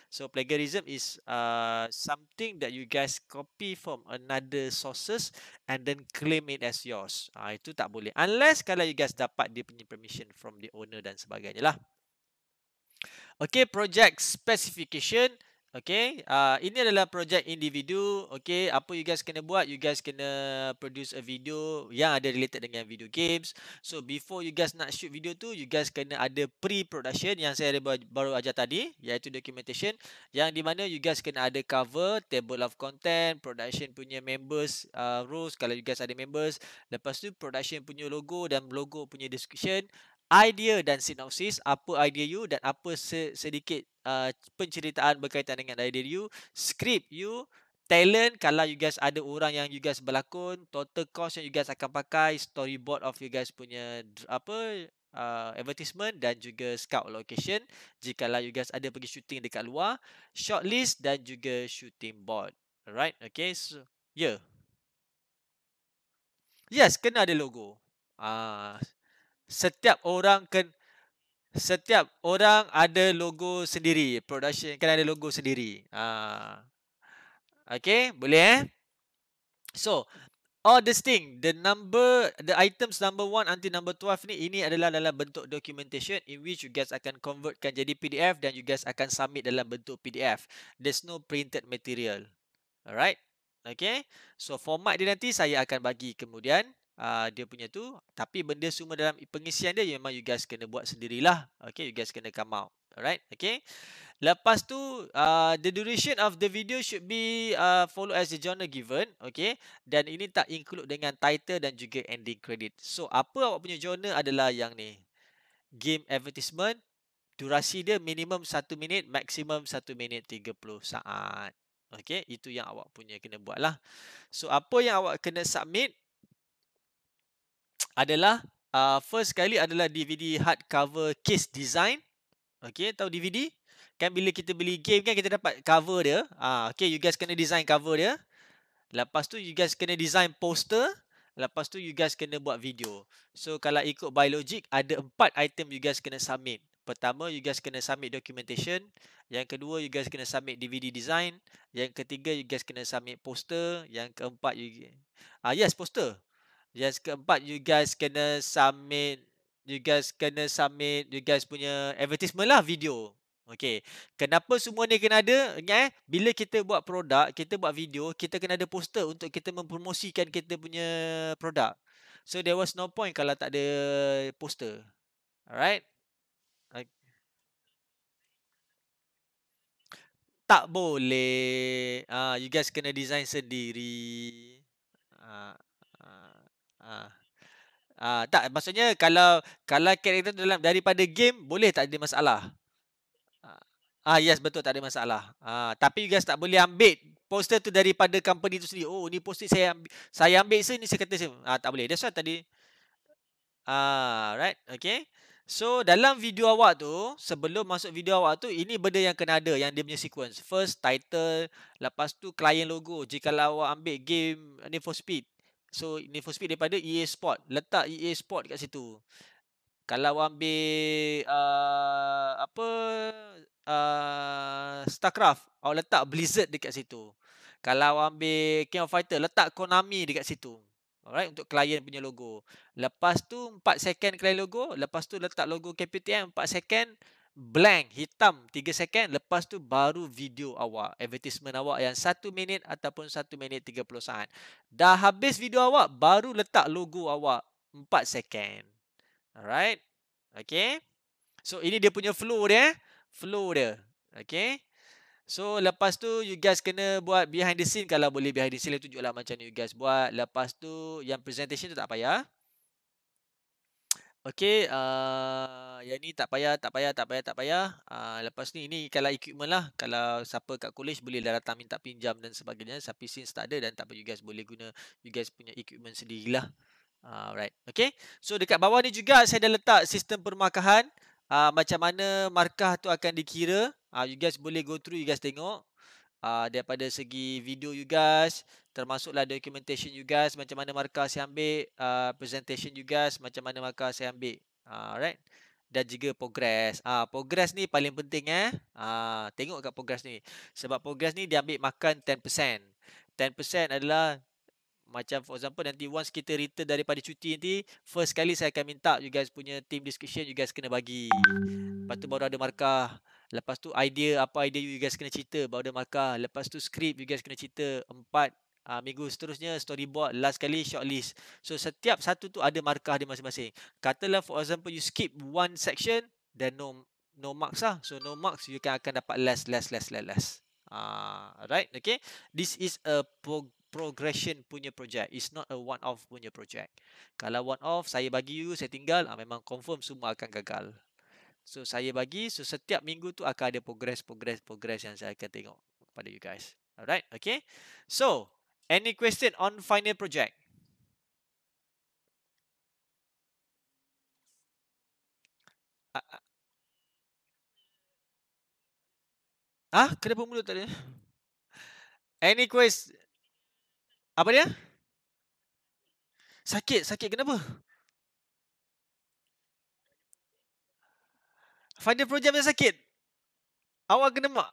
So plagiarism is uh something that you guys copy from another sources and then claim it as yours. Ah uh, itu tak boleh unless kalau you guys dapat dia punya permission from the owner dan sebagainya lah. Okay, project specification. Okay, uh, ini adalah projek individu. Okay, apa you guys kena buat? You guys kena produce a video yang ada related dengan video games. So, before you guys nak shoot video tu, you guys kena ada pre-production yang saya baru ajar tadi, iaitu documentation. Yang di mana you guys kena ada cover, table of content, production punya members uh, rules kalau you guys ada members. Lepas tu, production punya logo dan logo punya description idea dan sinopsis apa idea you dan apa sedikit uh, penceritaan berkaitan dengan idea you script you talent kalau you guys ada orang yang you guys berlakon total cost yang you guys akan pakai storyboard of you guys punya apa uh, advertisement dan juga scout location jika lah you guys ada pergi shooting dekat luar shortlist dan juga shooting board alright okay so yeah yes kena ada logo ah uh, setiap orang kan setiap orang ada logo sendiri production kan ada logo sendiri ah ha. okey boleh eh so all this thing the number the items number 1 until number 12 ni ini adalah dalam bentuk documentation in which you guys akan convertkan jadi PDF dan you guys akan submit dalam bentuk PDF there's no printed material alright okey so format dia nanti saya akan bagi kemudian Ah, dia punya tu tapi benda semua dalam pengisian dia memang you guys kena buat sendirilah okey you guys kena come out alright okey lepas tu uh, the duration of the video should be uh, follow as the genre given okey dan ini tak include dengan title dan juga ending credit so apa awak punya genre adalah yang ni game advertisement durasi dia minimum 1 minit maksimum 1 minit 30 saat Okay, itu yang awak punya kena buat lah. So, apa yang awak kena submit, adalah uh, first sekali adalah DVD hardcover case design. Okay, tahu DVD? Kan bila kita beli game kan kita dapat cover dia. Ah, uh, okay, you guys kena design cover dia. Lepas tu you guys kena design poster. Lepas tu you guys kena buat video. So kalau ikut biologik ada empat item you guys kena submit. Pertama, you guys kena submit documentation. Yang kedua, you guys kena submit DVD design. Yang ketiga, you guys kena submit poster. Yang keempat, you... Ah, yes, poster. Yang keempat you guys kena submit you guys kena submit you guys punya advertisement lah video. Okay. Kenapa semua ni kena ada? Okay. Eh? Bila kita buat produk, kita buat video, kita kena ada poster untuk kita mempromosikan kita punya produk. So there was no point kalau tak ada poster. Alright. Tak boleh. Ah, uh, you guys kena design sendiri. Ah uh, tak maksudnya kalau kalau karakter dalam daripada game boleh tak ada masalah. Ah uh, uh, yes betul tak ada masalah. Ah uh, tapi you guys tak boleh ambil poster tu daripada company tu sendiri. Oh ni poster saya ambil, saya ambil sini saya kata saya. Ah uh, tak boleh. That's why tadi Ah uh, right okay. So dalam video awak tu sebelum masuk video awak tu ini benda yang kena ada yang dia punya sequence. First title lepas tu client logo. Jika awak ambil game Need for Speed So Need for Speed daripada EA Sport Letak EA Sport kat situ Kalau ambil uh, Apa uh, Starcraft Awak letak Blizzard dekat situ Kalau ambil King of Fighter Letak Konami dekat situ Alright untuk klien punya logo. Lepas tu 4 second klien logo, lepas tu letak logo KPTM 4 second blank hitam 3 second lepas tu baru video awak advertisement awak yang 1 minit ataupun 1 minit 30 saat dah habis video awak baru letak logo awak 4 second alright okay so ini dia punya flow dia eh? flow dia okay So lepas tu you guys kena buat behind the scene kalau boleh behind the scene tunjuklah macam ni you guys buat lepas tu yang presentation tu tak payah Okay, uh, ah, yang ni tak payah, tak payah, tak payah, tak payah. Uh, lepas ni, ini kalau equipment lah. Kalau siapa kat college boleh lah datang minta pinjam dan sebagainya. Tapi since tak ada dan tak apa, you guys boleh guna you guys punya equipment sendirilah. Alright, uh, okay. So, dekat bawah ni juga saya dah letak sistem permarkahan. Uh, ah, macam mana markah tu akan dikira. Uh, you guys boleh go through, you guys tengok uh, daripada segi video you guys termasuklah documentation you guys macam mana markah saya ambil uh, presentation you guys macam mana markah saya ambil ah, alright dan juga progress uh, progress ni paling penting eh uh, tengok kat progress ni sebab progress ni dia ambil makan 10% 10% adalah macam for example nanti once kita return daripada cuti nanti First kali saya akan minta you guys punya team description you guys kena bagi Lepas tu baru ada markah Lepas tu idea apa idea you guys kena cerita about the markah. Lepas tu skrip you guys kena cerita empat uh, minggu seterusnya storyboard last kali shortlist. So setiap satu tu ada markah dia masing-masing. Katalah for example you skip one section then no no marks lah. So no marks you can akan dapat less less less less less. Ah, uh, right, okay. This is a pro- progression punya project. It's not a one-off punya project. Kalau one-off, saya bagi you, saya tinggal, ah, memang confirm semua akan gagal. So saya bagi so setiap minggu tu akan ada progress progress progress yang saya akan tengok kepada you guys. Alright, okay. So any question on final project? Ah, ha? kenapa mulut tadi? Any quest? Apa dia? Sakit, sakit. Kenapa? Final project dia sakit. Awak kena mak.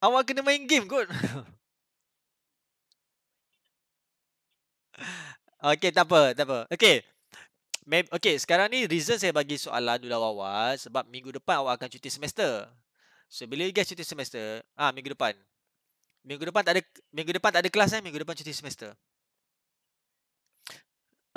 Awak kena main game kot. (laughs) okay, tak apa, tak apa. Okay. Maybe, okay, sekarang ni reason saya bagi soalan dulu awal-awal sebab minggu depan awak akan cuti semester. So, bila you cuti semester, ah minggu depan. Minggu depan tak ada minggu depan tak ada kelas eh, minggu depan cuti semester.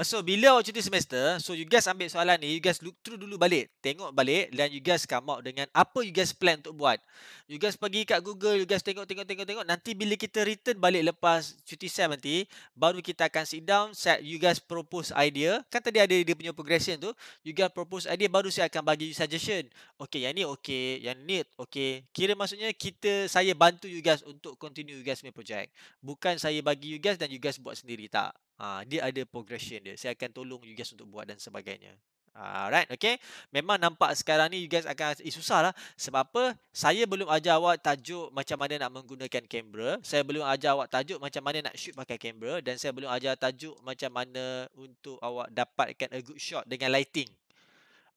So bila awak cuti semester, so you guys ambil soalan ni, you guys look through dulu balik, tengok balik dan you guys come out dengan apa you guys plan untuk buat. You guys pergi kat Google, you guys tengok tengok tengok tengok nanti bila kita return balik lepas cuti sem nanti, baru kita akan sit down, set you guys propose idea. Kan tadi ada dia punya progression tu, you guys propose idea baru saya akan bagi you suggestion. Okay, yang ni okay, yang ni okay. Kira maksudnya kita saya bantu you guys untuk continue you guys punya project. Bukan saya bagi you guys dan you guys buat sendiri tak. Uh, dia ada progression dia. Saya akan tolong you guys untuk buat dan sebagainya. Alright, okay. Memang nampak sekarang ni you guys akan, eh susah lah. Sebab apa? Saya belum ajar awak tajuk macam mana nak menggunakan kamera. Saya belum ajar awak tajuk macam mana nak shoot pakai kamera. Dan saya belum ajar tajuk macam mana untuk awak dapatkan a good shot dengan lighting.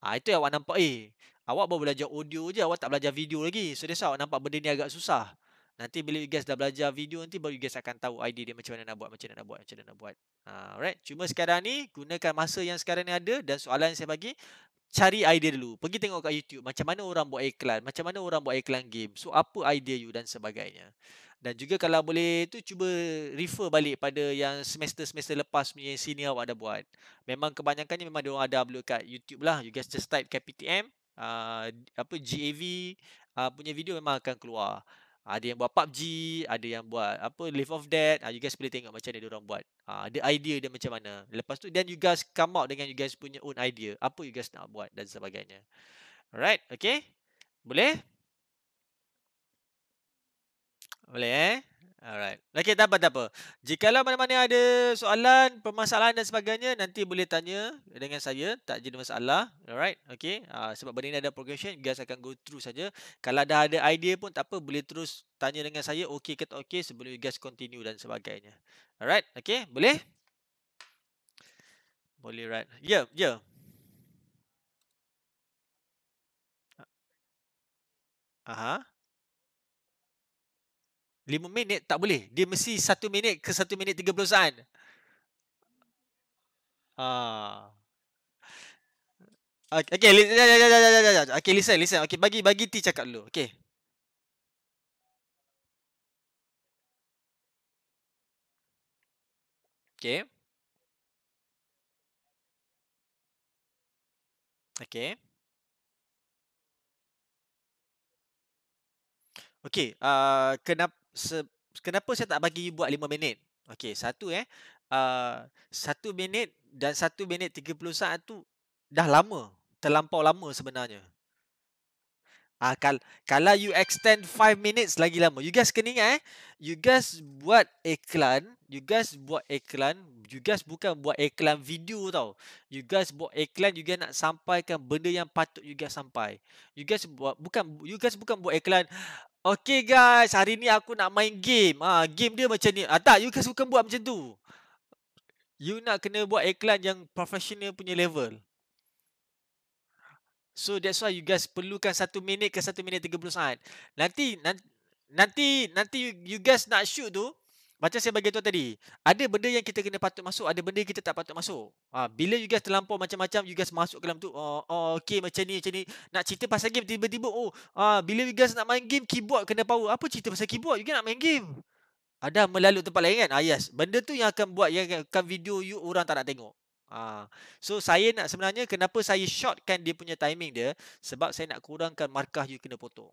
Ah itu yang awak nampak, eh. Awak baru belajar audio je, awak tak belajar video lagi. So, that's why awak nampak benda ni agak susah. Nanti bila you guys dah belajar video nanti baru you guys akan tahu idea dia macam mana nak buat, macam mana nak buat, macam mana nak buat. Ha, alright. Cuma sekarang ni gunakan masa yang sekarang ni ada dan soalan yang saya bagi cari idea dulu. Pergi tengok kat YouTube macam mana orang buat iklan, macam mana orang buat iklan game. So apa idea you dan sebagainya. Dan juga kalau boleh tu cuba refer balik pada yang semester-semester lepas punya senior awak ada buat. Memang kebanyakannya memang dia orang ada upload kat YouTube lah. You guys just type KPTM uh, apa GAV uh, punya video memang akan keluar. Ada yang buat PUBG, ada yang buat apa Live of Dead. Uh, ah, you guys boleh tengok macam mana dia orang buat. Uh, ah, the idea dia macam mana. Lepas tu then you guys come out dengan you guys punya own idea. Apa you guys nak buat dan sebagainya. Alright, okay. Boleh? Boleh eh? Alright. Okay, tak apa, tak apa. Jikalau mana-mana ada soalan, permasalahan dan sebagainya, nanti boleh tanya dengan saya. Tak jadi masalah. Alright. Okay. Uh, ah, sebab benda ini ada progression, guys akan go through saja. Kalau dah ada idea pun, tak apa. Boleh terus tanya dengan saya. Okay ke tak okay sebelum guys continue dan sebagainya. Alright. Okay. Boleh? Boleh, right. Ya, yeah, ya. Yeah. Aha. Uh -huh. Lima minit tak boleh. Dia mesti satu minit ke satu minit tiga 30 saat. Ah. Okay, li- okay, listen, listen. Okay, bagi bagi ti cakap dulu. Okay. Okay. Okay. Okay, uh, kenapa se, kenapa saya tak bagi you buat 5 minit? Okey, satu eh. Ah, satu minit dan satu minit 30 saat tu dah lama. Terlampau lama sebenarnya. Ah, kal kalau you extend 5 minutes lagi lama. You guys kena ingat eh. You guys buat iklan. You guys buat iklan. You guys bukan buat iklan video tau. You guys buat iklan. You guys nak sampaikan benda yang patut you guys sampai. You guys buat bukan. You guys bukan buat iklan. Okay guys, hari ni aku nak main game. Ah, ha, game dia macam ni. Ah, tak, you guys suka buat macam tu. You nak kena buat iklan yang professional punya level. So that's why you guys perlukan 1 minit ke 1 minit 30 saat. Nanti nanti nanti you, you guys nak shoot tu, macam saya bagi tu tadi, ada benda yang kita kena patut masuk, ada benda yang kita tak patut masuk. Ha, bila you guys terlampau macam-macam, you guys masuk ke dalam tu, oh, oh, okay macam ni, macam ni. Nak cerita pasal game, tiba-tiba, oh, ha, bila you guys nak main game, keyboard kena power. Apa cerita pasal keyboard? You guys nak main game? Ada melalui tempat lain kan? Ah, yes. Benda tu yang akan buat, yang akan video you orang tak nak tengok. Ha. So, saya nak sebenarnya, kenapa saya shortkan dia punya timing dia? Sebab saya nak kurangkan markah you kena potong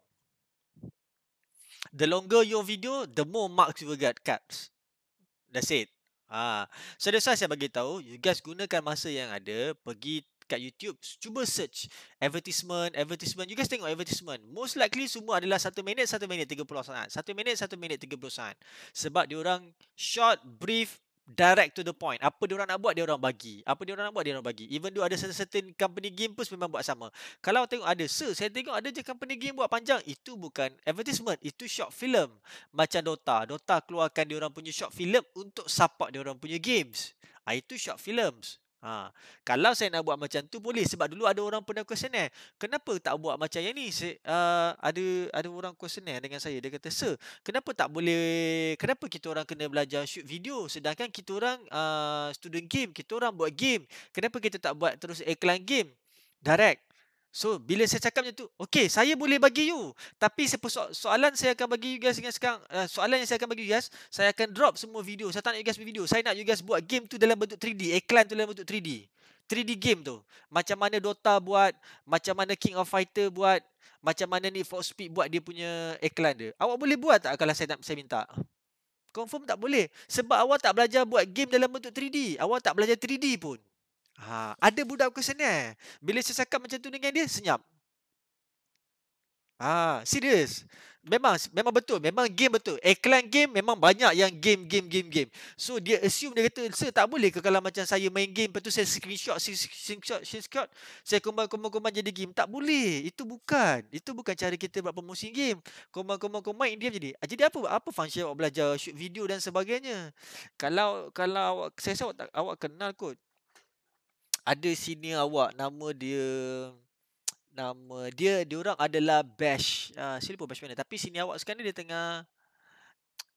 the longer your video, the more marks you will get cuts. That's it. Ha. So that's why saya bagi tahu, you guys gunakan masa yang ada, pergi kat YouTube, cuba search advertisement, advertisement. You guys tengok advertisement. Most likely semua adalah 1 minit, 1 minit, 30 saat. 1 minit, 1 minit, 30 saat. Sebab diorang short, brief, direct to the point. Apa dia orang nak buat dia orang bagi. Apa dia orang nak buat dia orang bagi. Even though ada certain company game pun memang buat sama. Kalau tengok ada sir, saya tengok ada je company game buat panjang. Itu bukan advertisement, itu short film. Macam Dota. Dota keluarkan dia orang punya short film untuk support dia orang punya games. Ah itu short films. Ha. Kalau saya nak buat macam tu boleh sebab dulu ada orang pernah questioner. Eh, kenapa tak buat macam yang ni? Saya, uh, ada ada orang questioner eh dengan saya. Dia kata, "Sir, kenapa tak boleh? Kenapa kita orang kena belajar shoot video sedangkan kita orang uh, student game, kita orang buat game. Kenapa kita tak buat terus iklan game direct?" So bila saya cakap macam tu, okay saya boleh bagi you. Tapi so- soalan saya akan bagi you guys dengan sekarang, uh, soalan yang saya akan bagi you guys, saya akan drop semua video. Saya tak nak you guys buat video. Saya nak you guys buat game tu dalam bentuk 3D. Iklan tu dalam bentuk 3D. 3D game tu. Macam mana Dota buat, macam mana King of Fighter buat, macam mana ni Fox Speed buat dia punya iklan dia. Awak boleh buat tak kalau saya nak saya minta? Confirm tak boleh. Sebab awak tak belajar buat game dalam bentuk 3D. Awak tak belajar 3D pun. Ha, ada budak kesenian. Eh? Bila saya cakap macam tu dengan dia, senyap. Ha, serius. Memang memang betul. Memang game betul. Eklan game memang banyak yang game, game, game, game. So, dia assume, dia kata, Sir, tak boleh ke kalau macam saya main game, lepas tu saya screenshot, screenshot, screenshot, saya kumpul, kumpul, kumpul jadi game. Tak boleh. Itu bukan. Itu bukan cara kita buat promosi game. Kumpul, kumpul, kumpul, dia jadi. Ah, jadi apa? Apa function awak belajar shoot video dan sebagainya? Kalau, kalau, saya rasa awak, tak, awak kenal kot ada senior awak nama dia nama dia dia orang adalah bash ha, saya bash mana tapi senior awak sekarang ni dia tengah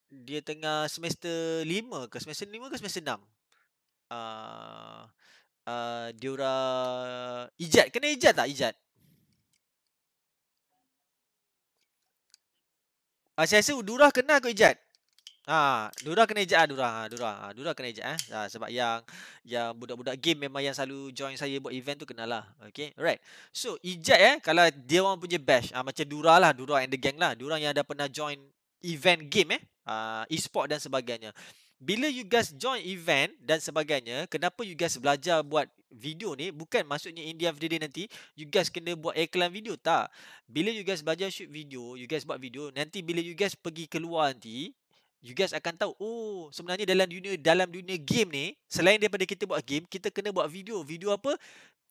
dia tengah semester 5 ke semester 5 ke semester 6 uh, uh, dia orang ijat kena ijat tak ijat asyik ah, saya Udurah kenal ke Ijat? Ah, Dura kena ejek ah Dura. Ha, Dura. Ha, Dura kena ejek eh. Ha, sebab yang yang budak-budak game memang yang selalu join saya buat event tu kenal lah. Okay. Alright. So, ejek eh kalau dia orang punya bash. ha, macam Dura lah, Dura and the gang lah. Dura yang ada pernah join event game eh. Ah, e-sport dan sebagainya. Bila you guys join event dan sebagainya, kenapa you guys belajar buat video ni bukan maksudnya India Friday nanti you guys kena buat iklan video tak bila you guys belajar shoot video you guys buat video nanti bila you guys pergi keluar nanti you guys akan tahu oh sebenarnya dalam dunia dalam dunia game ni selain daripada kita buat game kita kena buat video video apa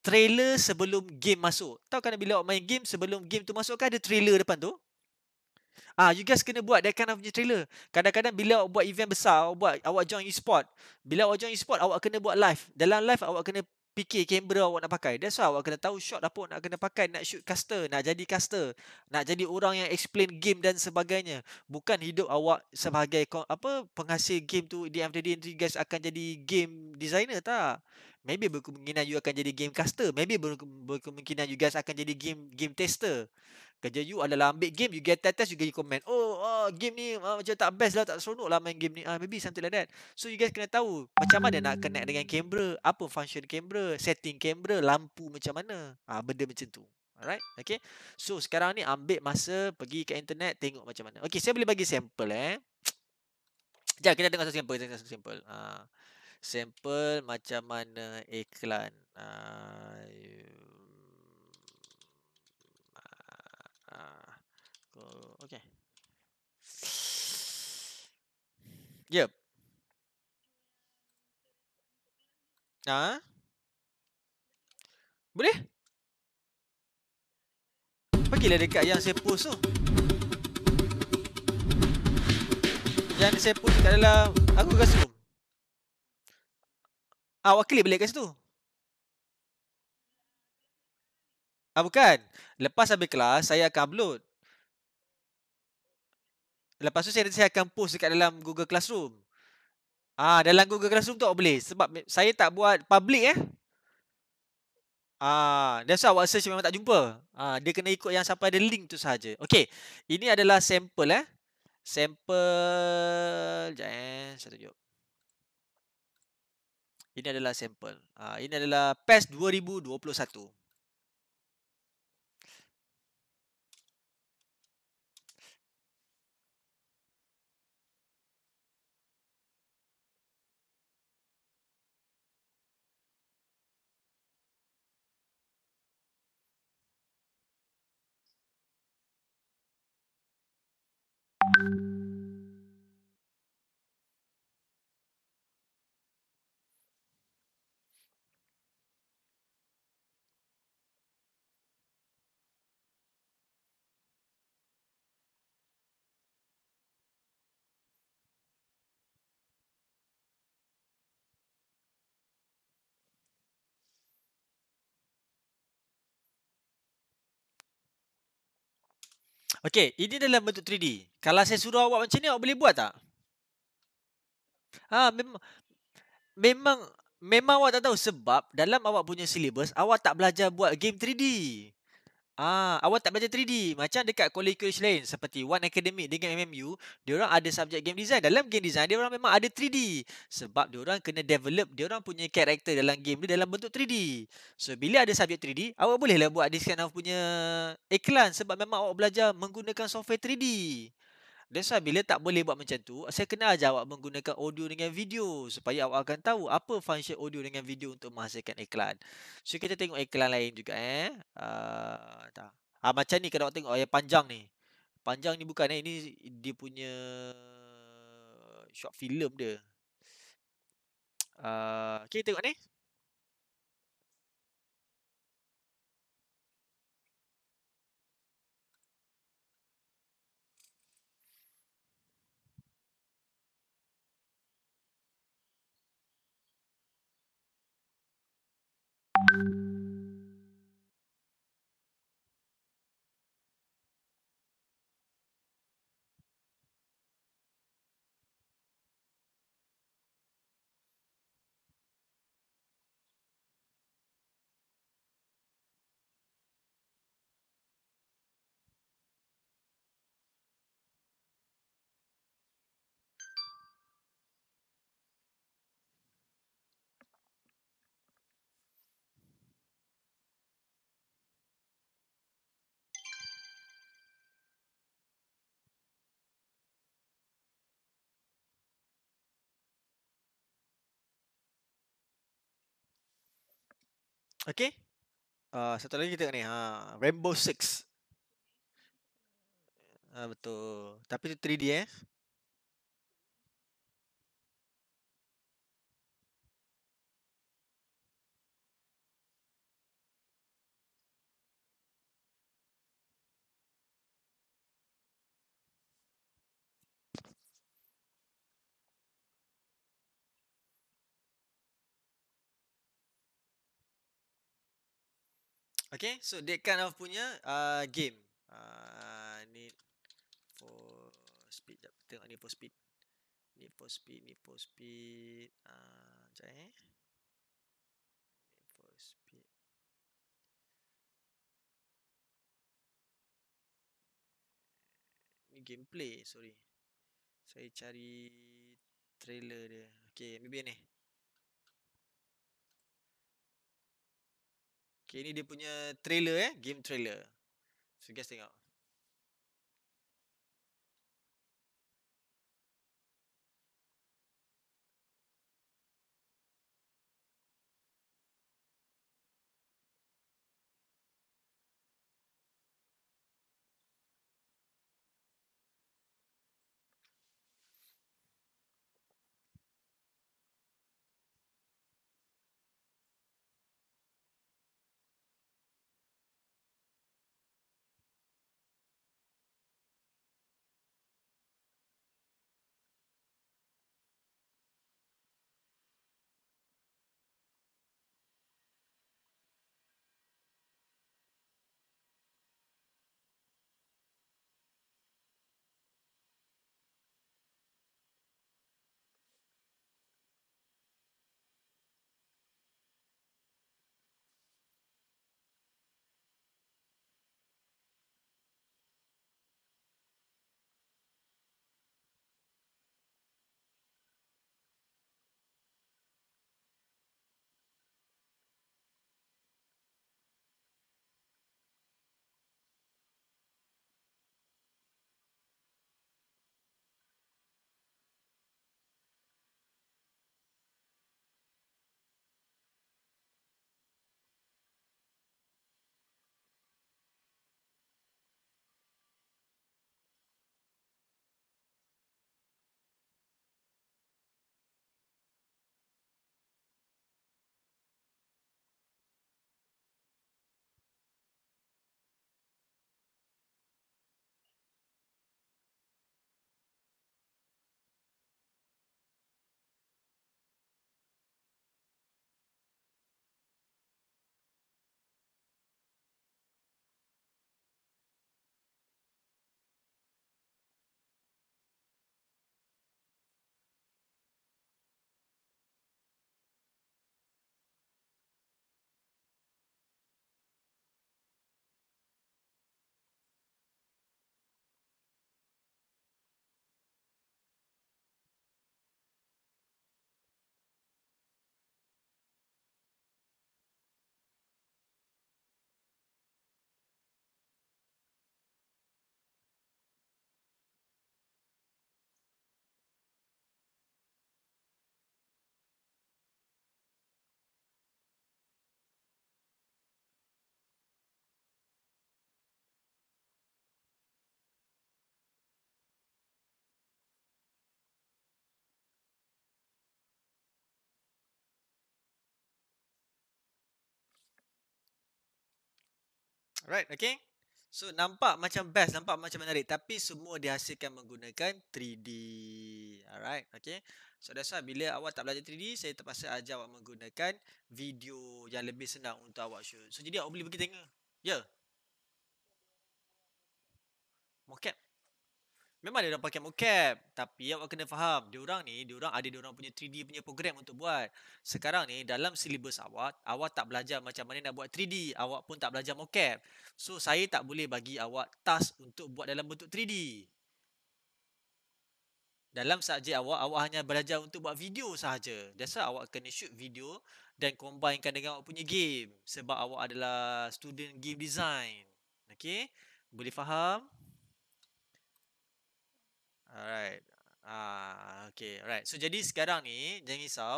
trailer sebelum game masuk tahu kan bila awak main game sebelum game tu masuk kan ada trailer depan tu ah you guys kena buat that kind of trailer kadang-kadang bila awak buat event besar awak buat awak join e-sport bila awak join e-sport awak kena buat live dalam live awak kena fikir kamera awak nak pakai. That's why awak kena tahu shot apa nak kena pakai. Nak shoot caster, nak jadi caster. Nak jadi orang yang explain game dan sebagainya. Bukan hidup awak sebagai apa penghasil game tu. Di after day nanti guys akan jadi game designer tak maybe berkemungkinan you akan jadi game caster maybe berkemungkinan you guys akan jadi game game tester kerja you adalah ambil game you get test you get comment oh oh game ni oh, macam tak best lah tak seronok lah main game ni ah maybe something like that so you guys kena tahu macam mana nak connect dengan camera apa function camera setting camera lampu macam mana ah benda macam tu Alright, okay. So sekarang ni ambil masa pergi ke internet tengok macam mana. Okay, saya boleh bagi sampel eh. Jom kita tengok satu sampel, tengok satu sampel. Ah sampel macam mana iklan uh, okay yep nah huh? boleh pergilah dekat yang saya post tu yang saya post kat dalam aku rasa Awak ah, klik balik kat situ. Ah, bukan. Lepas habis kelas, saya akan upload. Lepas tu saya, saya akan post dekat dalam Google Classroom. Ah, dalam Google Classroom tu awak boleh. Sebab saya tak buat public eh. Ah, that's why awak search memang tak jumpa. Ah, dia kena ikut yang sampai ada link tu saja. Okay. Ini adalah sample eh. Sample. jangan eh. satu jumpa. Ini adalah sampel. Uh, ini adalah PES 2021. Okey, ini dalam bentuk 3D. Kalau saya suruh awak macam ni, awak boleh buat tak? Ha, memang memang memang awak tak tahu sebab dalam awak punya syllabus awak tak belajar buat game 3D. Ah, awak tak belajar 3D macam dekat kolej kolej lain seperti One Academy dengan MMU, dia orang ada subjek game design. Dalam game design dia orang memang ada 3D sebab dia orang kena develop dia orang punya karakter dalam game dia dalam bentuk 3D. So bila ada subjek 3D, awak bolehlah buat diskaun awak punya iklan sebab memang awak belajar menggunakan software 3D. That's why bila tak boleh buat macam tu, saya kena ajar awak menggunakan audio dengan video supaya awak akan tahu apa function audio dengan video untuk menghasilkan iklan. So, kita tengok iklan lain juga eh. Ah, uh, ha, macam ni kalau awak tengok oh, yang panjang ni. Panjang ni bukan eh. Ini dia punya short film dia. Uh, ah, okay, tengok ni. you Okay. Uh, ah, satu lagi kita ni. Ha, Rainbow Six. Uh, betul. Tapi tu 3D eh. Okay, so that kind of punya uh, game. Uh, need for speed. Jap, tengok ni for speed. Ni for speed, ni for speed. Uh, sekejap eh? Ni for speed. Ni gameplay, sorry. Saya cari trailer dia. Okay, maybe ni. Okay, ini dia punya trailer eh. Game trailer. So, guys tengok. Alright, okay. So nampak macam best, nampak macam menarik tapi semua dihasilkan menggunakan 3D. Alright, okay. So that's why bila awak tak belajar 3D, saya terpaksa ajar awak menggunakan video yang lebih senang untuk awak shoot. So jadi awak boleh pergi tengok. Ya. Yeah. Mocap. Memang dia orang pakai mocap Tapi awak kena faham dia orang ni dia orang ada dia orang punya 3D punya program untuk buat Sekarang ni Dalam syllabus awak Awak tak belajar macam mana nak buat 3D Awak pun tak belajar mocap So saya tak boleh bagi awak task Untuk buat dalam bentuk 3D Dalam subjek awak Awak hanya belajar untuk buat video sahaja Biasa awak kena shoot video Dan combinekan dengan awak punya game Sebab awak adalah student game design Okay Boleh faham? Alright. Ah, okay. Alright. So jadi sekarang ni jangan risau.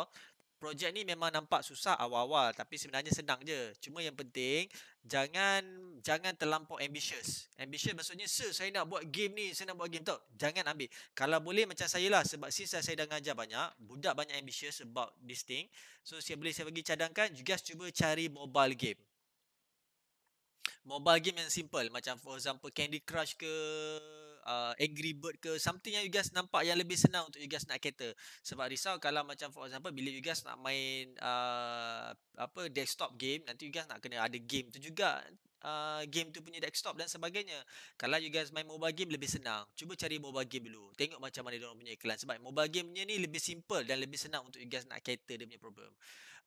Projek ni memang nampak susah awal-awal tapi sebenarnya senang je. Cuma yang penting jangan jangan terlampau ambitious. Ambitious maksudnya Sir, saya nak buat game ni, saya nak buat game tu. Jangan ambil. Kalau boleh macam saya lah sebab sisa saya dah ngajar banyak, budak banyak ambitious about this thing. So saya boleh saya bagi cadangkan juga cuba cari mobile game. Mobile game yang simple macam for example Candy Crush ke uh, Angry Bird ke Something yang you guys nampak Yang lebih senang Untuk you guys nak cater Sebab risau Kalau macam for example Bila you guys nak main uh, Apa Desktop game Nanti you guys nak kena Ada game tu juga uh, Game tu punya desktop Dan sebagainya Kalau you guys main mobile game Lebih senang Cuba cari mobile game dulu Tengok macam mana Mereka punya iklan Sebab mobile game punya ni Lebih simple Dan lebih senang Untuk you guys nak cater Dia punya problem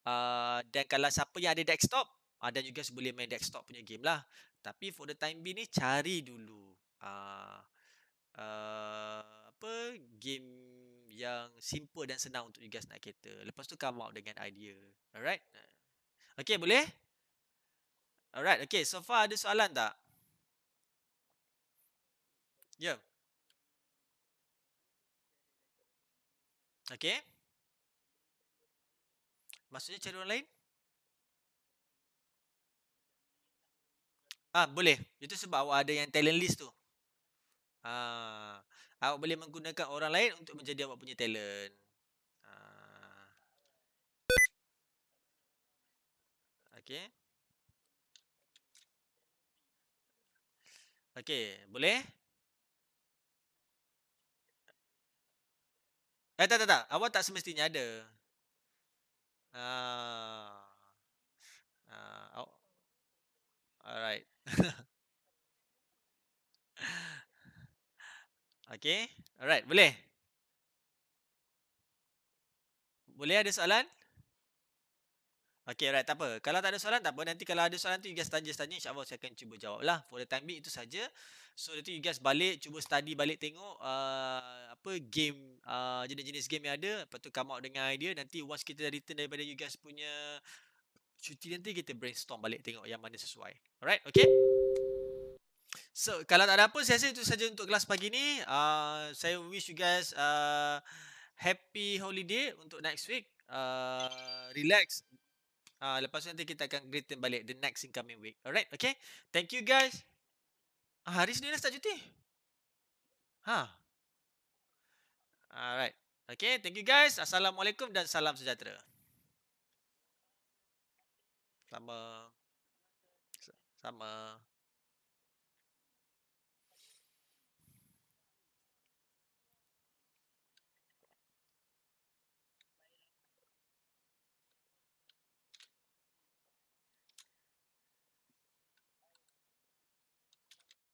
uh, Dan kalau siapa yang ada desktop uh, Dan you guys boleh main Desktop punya game lah tapi for the time being ni cari dulu uh, uh, apa game yang simple dan senang untuk you guys nak kata. Lepas tu come out dengan idea. Alright? Okay, boleh? Alright, okay. So far ada soalan tak? Ya. Yeah. Okay. Maksudnya cari orang lain? Ah, boleh. Itu sebab awak ada yang talent list tu. Ha. Awak boleh menggunakan orang lain untuk menjadi awak punya talent. Ah. Okay. Okay, boleh? Eh, tak, tak, tak. Awak tak semestinya ada. Uh, uh, oh. Alright. (laughs) Okay. Alright. Boleh? Boleh ada soalan? Okay. Alright. Tak apa. Kalau tak ada soalan, tak apa. Nanti kalau ada soalan tu, you guys tanya-tanya. InsyaAllah saya akan cuba jawab lah. For the time being, itu saja. So, nanti you guys balik. Cuba study balik tengok. Uh, apa game. Uh, jenis-jenis uh, game yang ada. Lepas tu, come out dengan idea. Nanti once kita dah return daripada you guys punya cuti nanti, kita brainstorm balik. Tengok yang mana sesuai. Alright. Okay. So kalau tak ada apa saya rasa itu saja untuk kelas pagi ni. Uh, saya wish you guys uh, happy holiday untuk next week. Uh, relax. Uh, lepas tu nanti kita akan greeting balik the next incoming week. Alright, okay. Thank you guys. Uh, hari Senin dah start cuti. Ha. Huh. Alright. Okay, thank you guys. Assalamualaikum dan salam sejahtera. Sama. Sama.